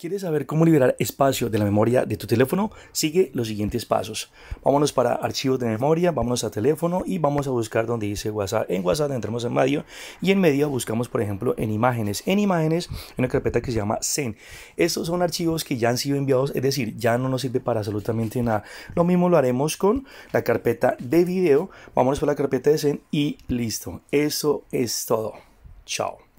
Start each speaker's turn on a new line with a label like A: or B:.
A: ¿Quieres saber cómo liberar espacio de la memoria de tu teléfono? Sigue los siguientes pasos. Vámonos para archivos de memoria, vámonos a teléfono y vamos a buscar donde dice WhatsApp. En WhatsApp entramos en medio y en medio buscamos, por ejemplo, en imágenes. En imágenes, una carpeta que se llama Zen. Estos son archivos que ya han sido enviados, es decir, ya no nos sirve para absolutamente nada. Lo mismo lo haremos con la carpeta de video. Vámonos por la carpeta de Zen y listo. Eso es todo. Chao.